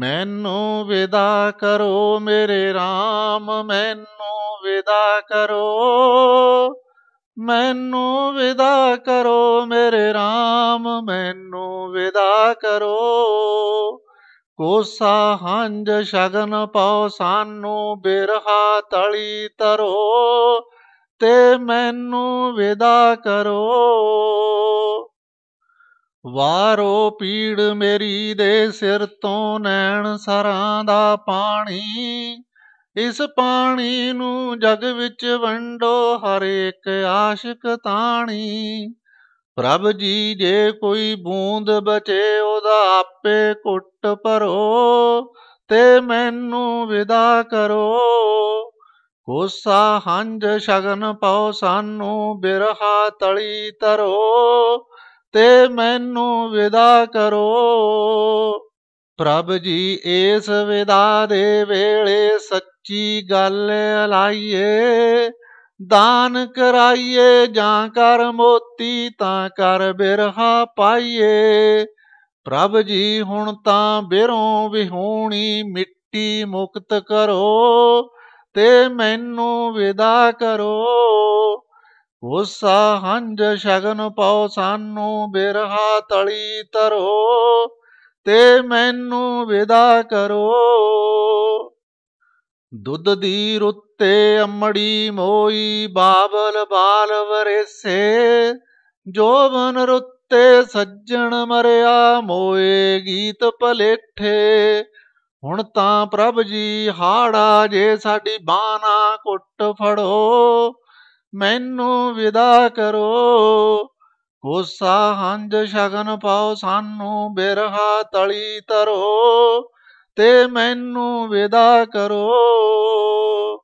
ਮੈਨੂੰ ਵਿਦਾ ਕਰੋ ਮੇਰੇ RAM ਮੈਨੂੰ ਵਿਦਾ ਕਰੋ ਮੈਨੂੰ ਵਿਦਾ ਕਰੋ ਮੇਰੇ RAM ਮੈਨੂੰ ਵਿਦਾ ਕਰੋ ਕੋਸਾ ਹੰਜ ਸ਼ਗਨ ਪਾਉ ਸਾਨੂੰ ਬਿਰਹਾ ਤਲੀ ਤਰੋ ਤੇ ਮੈਨੂੰ ਵਿਦਾ ਕਰੋ ਵਾਰੋ ਪੀੜ ਮੇਰੀ ਦੇ ਸਿਰ ਤੋਂ ਨੈਣ ਸਰਾਂ ਦਾ ਪਾਣੀ ਇਸ ਪਾਣੀ ਨੂੰ ਜਗ ਵਿੱਚ ਵੰਡੋ ਹਰ ਇੱਕ ਆਸ਼ਿਕ ਤਾਣੀ ਪ੍ਰਭ ਜੀ ਜੇ ਕੋਈ ਬੂੰਦ ਬਚੇ ਉਹਦਾ ਆਪੇ ਕੁੱਟ ਭਰੋ ਤੇ ਮੈਨੂੰ ਵਿਦਾ ਕਰੋ ਕੋਸਾ ਹੰਝ ਸ਼ਗਨ ਪਾਉ ਸਾਨੂੰ ਬਿਰਹਾ ਤਲੀ ਤਰੋ ਤੇ ਮੈਨੂੰ ਵਿਦਾ ਕਰੋ ਪ੍ਰਭ ਜੀ ਇਸ ਵਿਦਾ ਦੇ ਵੇਲੇ ਸੱਚੀ ਗੱਲ ਲਾਈਏ ਦਾਨ ਕਰਾਈਏ ਜਾਂ ਕਰ ਮੋਤੀ ਤਾਂ ਕਰ ਬਿਰਹਾ ਪਾਈਏ ਪ੍ਰਭ ਜੀ ਹੁਣ ਤਾਂ ਬਿਰੋਂ ਵਿਹੂਣੀ ਮਿੱਟੀ ਮੁਕਤ ਕਰੋ ਤੇ ਮੈਨੂੰ ਵਿਦਾ ਕਰੋ ਉਸਾ ਹੰਜ ਸ਼ਗਨ ਪਾਉ ਸਾਨੂੰ ਬਿਰਹਾ ਤਲੀ ਤਰੋ ਤੇ ਮੈਨੂੰ ਵਿਦਾ ਕਰੋ ਦੁੱਧ ਦੀ ਰੁੱਤੇ ਅੰਮੜੀ ਮੋਈ ਬਾਬਲ ਬਾਲ ਵਰੇਸੇ ਜੋਵਨ ਰੁੱਤੇ ਸੱਜਣ ਮਰਿਆ ਮੋਏ ਗੀਤ ਭਲੇਠੇ ਹੁਣ ਤਾਂ ਪ੍ਰਭ ਜੀ ਹਾੜਾ ਜੇ ਸਾਡੀ ਬਾਣਾ ਕੁੱਟ ਫੜੋ ਮੈਨੂੰ ਵਿਦਾ ਕਰੋ ਕੋਸਾ ਹੰਜ ਸ਼ਗਨ ਪਾਉ ਸਾਨੂੰ ਬਿਰਹਾ ਤਲੀ ਤਰੋ ਤੇ ਮੈਨੂੰ ਵਿਦਾ ਕਰੋ